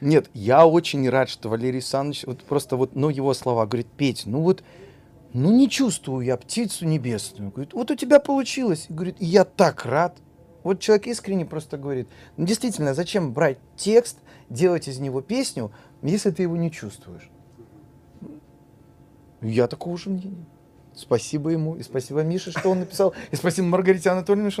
Нет, я очень рад, что Валерий Александрович, вот просто вот, ну, его слова, говорит, Петь, ну вот, ну не чувствую я птицу небесную. Говорит, вот у тебя получилось. Говорит, я так рад. Вот человек искренне просто говорит, ну, действительно, зачем брать текст, делать из него песню, если ты его не чувствуешь? Ну, я такого же мнения. Спасибо ему, и спасибо Мише, что он написал, и спасибо Маргарите Анатольевне, что она